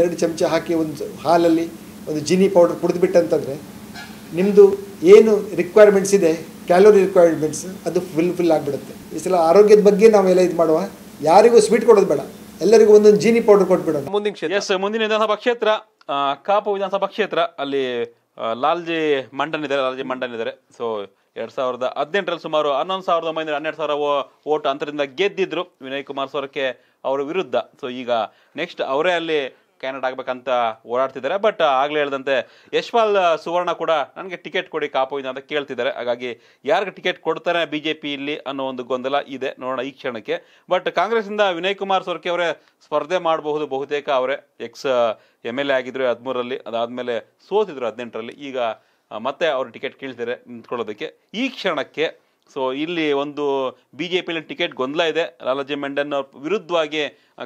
ಎರಡು ಚಮಚ ಹಾಕಿ ಒಂದು ಹಾಲಲ್ಲಿ ಒಂದು ಜೀನಿ ಪೌಡರ್ ಕುಡಿದ್ಬಿಟ್ಟಂತಂದರೆ ನಿಮ್ಮದು ಏನು ರಿಕ್ವೈರ್ಮೆಂಟ್ಸ್ ಇದೆ ಕ್ಯಾಲೋರಿ ರಿಕ್ವೈರ್ಮೆಂಟ್ಸ್ ಅದು ಫುಲ್ ಫಿಲ್ ಆಗಿಬಿಡುತ್ತೆ ಈ ಸಲ ಆರೋಗ್ಯದ ಬಗ್ಗೆ ನಾವೆಲ್ಲ ಇದು ಮಾಡುವ ಯಾರಿಗೂ ಸ್ವೀಟ್ ಕೊಡೋದು ಬೇಡ ಎಲ್ಲರಿಗೂ ಒಂದೊಂದು ಜೀನಿ ಪೌಡರ್ ಕೊಟ್ಬಿಡೋಣ ಮುಂದಿನ ಕ್ಷೇತ್ರ ಎಸ್ ಮುಂದಿನ ವಿಧಾನಸಭಾ ಕ್ಷೇತ್ರ ಕಾಪು ವಿಧಾನಸಭಾ ಕ್ಷೇತ್ರ ಅಲ್ಲಿ ಲಾಲ್ಜಿ ಮಂಡನ್ ಇದ್ದಾರೆ ಲಾಲ್ಜಿ ಮಂಡನ್ ಇದ್ದಾರೆ ಸೊ ಎರಡು ಸಾವಿರದ ಹದಿನೆಂಟರಲ್ಲಿ ಸುಮಾರು ಹನ್ನೊಂದು ಸಾವಿರದ ಒಂಬೈನೂರ ಹನ್ನೆರಡು ಸಾವಿರ ಓಟ್ ಅಂತರಿಂದ ಗೆದ್ದಿದ್ರು ವಿನಯ್ ಕುಮಾರ್ ಸ್ವರಕ್ಕೆ ಅವರ ವಿರುದ್ಧ ಸೊ ಈಗ ನೆಕ್ಸ್ಟ್ ಅವರೇ ಅಲ್ಲಿ ಕ್ಯಾನಡ್ ಆಗಬೇಕಂತ ಓಡಾಡ್ತಿದ್ದಾರೆ ಬಟ್ ಆಗಲೇ ಹೇಳಿದಂತೆ ಯಶ್ವಾಲ್ ಸುವರ್ಣ ಕೂಡ ನನಗೆ ಟಿಕೆಟ್ ಕೊಡಿ ಇದೆ ಅಂತ ಕೇಳ್ತಿದ್ದಾರೆ ಹಾಗಾಗಿ ಯಾರಿಗೆ ಟಿಕೆಟ್ ಕೊಡ್ತಾರೆ ಬಿ ಜೆ ಇಲ್ಲಿ ಅನ್ನೋ ಒಂದು ಗೊಂದಲ ಇದೆ ನೋಡೋಣ ಈ ಕ್ಷಣಕ್ಕೆ ಬಟ್ ಕಾಂಗ್ರೆಸ್ಸಿಂದ ವಿನಯ್ ಕುಮಾರ್ ಸೊರ್ಕೆ ಅವರೇ ಸ್ಪರ್ಧೆ ಮಾಡಬಹುದು ಬಹುತೇಕ ಅವರೇ ಎಕ್ಸ್ ಎಮ್ ಎಲ್ ಎ ಆಗಿದ್ರು ಹದಿಮೂರರಲ್ಲಿ ಅದಾದಮೇಲೆ ಸೋತಿದ್ರು ಹದಿನೆಂಟರಲ್ಲಿ ಈಗ ಮತ್ತೆ ಅವರು ಟಿಕೆಟ್ ಕೇಳ್ತಿದ್ದಾರೆ ನಿಂತ್ಕೊಳ್ಳೋದಕ್ಕೆ ಈ ಕ್ಷಣಕ್ಕೆ ಸೊ ಇಲ್ಲಿ ಒಂದು ಬಿ ಜೆ ಟಿಕೆಟ್ ಗೊಂದಲ ಇದೆ ಲಾಲಾಜಿ ಮಂಡನ್ ಅವ್ರ ವಿರುದ್ಧವಾಗಿ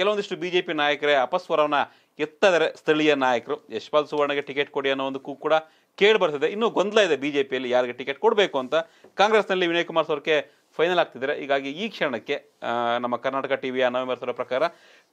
ಕೆಲವೊಂದಿಷ್ಟು ಬಿ ಜೆ ಪಿ ನಾಯಕರೇ ಅಪಸ್ವರವನ್ನು ಎತ್ತದರೆ ಸ್ಥಳೀಯ ನಾಯಕರು ಯಶ್ಪಾಲ್ ಸುವರ್ಣಗೆ ಟಿಕೆಟ್ ಕೊಡಿ ಅನ್ನೋ ಒಂದು ಕೂ ಕೂಡ ಕೇಳಿ ಬರ್ತಿದೆ ಇನ್ನೂ ಗೊಂದಲ ಇದೆ ಬಿ ಜೆ ಪಿಯಲ್ಲಿ ಯಾರಿಗೆ ಟಿಕೆಟ್ ಕೊಡಬೇಕು ಅಂತ ಕಾಂಗ್ರೆಸ್ನಲ್ಲಿ ವಿನಯ್ ಕುಮಾರ್ ಸೋರ್ಕೆ ಫೈನಲ್ ಆಗ್ತಿದ್ದಾರೆ ಹೀಗಾಗಿ ಈ ಕ್ಷಣಕ್ಕೆ ನಮ್ಮ ಕರ್ನಾಟಕ ಟಿ ವಿಯ ನವೆಂಬರ್ ಸರ ಪ್ರಕಾರ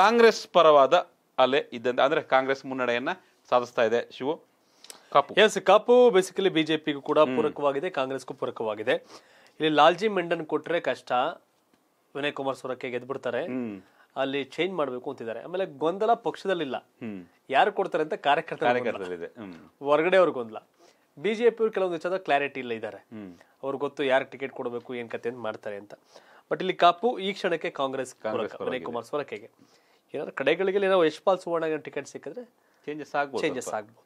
ಕಾಂಗ್ರೆಸ್ ಪರವಾದ ಅಲೆ ಇದ್ದಂತೆ ಅಂದರೆ ಕಾಂಗ್ರೆಸ್ ಮುನ್ನಡೆಯನ್ನು ಸಾಧಿಸ್ತಾ ಇದೆ ಶಿವು ಕಾಪು ಎಸ್ ಕಾಪು ಬೇಸಿಕಲಿ ಬಿಜೆಪಿಗೂ ಕೂಡ ಪೂರಕವಾಗಿದೆ ಕಾಂಗ್ರೆಸ್ಗೂ ಪೂರಕವಾಗಿದೆ ಇಲ್ಲಿ ಲಾಲ್ಜಿ ಮೆಂಡನ್ ಕೊಟ್ರೆ ಕಷ್ಟ ವಿನಯ್ ಕುಮಾರ್ ಸ್ವರಕ್ಕೆ ಗೆದ್ಬಿಡ್ತಾರೆ ಅಲ್ಲಿ ಚೇಂಜ್ ಮಾಡ್ಬೇಕು ಅಂತಿದ್ದಾರೆ ಆಮೇಲೆ ಗೊಂದಲ ಪಕ್ಷದಲ್ಲಿಲ್ಲ ಯಾರು ಕೊಡ್ತಾರೆ ಅಂತ ಕಾರ್ಯಕರ್ತ ಹೊರಗಡೆ ಅವ್ರ ಗೊಂದಲ ಬಿಜೆಪಿ ಅವ್ರು ಕೆಲವೊಂದು ವಿಚಾರ ಕ್ಲಾರಿಟಿ ಇಲ್ಲ ಇದ್ದಾರೆ ಅವ್ರಿಗೆ ಗೊತ್ತು ಯಾರು ಟಿಕೆಟ್ ಕೊಡಬೇಕು ಏನ್ ಕತೆ ಅಂತ ಮಾಡ್ತಾರೆ ಅಂತ ಬಟ್ ಇಲ್ಲಿ ಕಾಪು ಈ ಕ್ಷಣಕ್ಕೆ ಕಾಂಗ್ರೆಸ್ ವಿನಯ್ ಕುಮಾರ್ ಸೊರಕೆಗೆ ಏನಾದ್ರೂ ಕಡೆಗಳಿಗೆ ಏನೋ ಯಶ್ಪಾಲ್ ಸುವರ್ಣ ಟಿಕೆಟ್ ಸಿಕ್ಕಿದ್ರೆ ಚೇಂಜಸ್ ಆಗ್ಬೋದು ಚೇಂಜಸ್ ಆಗ್ಬೋದು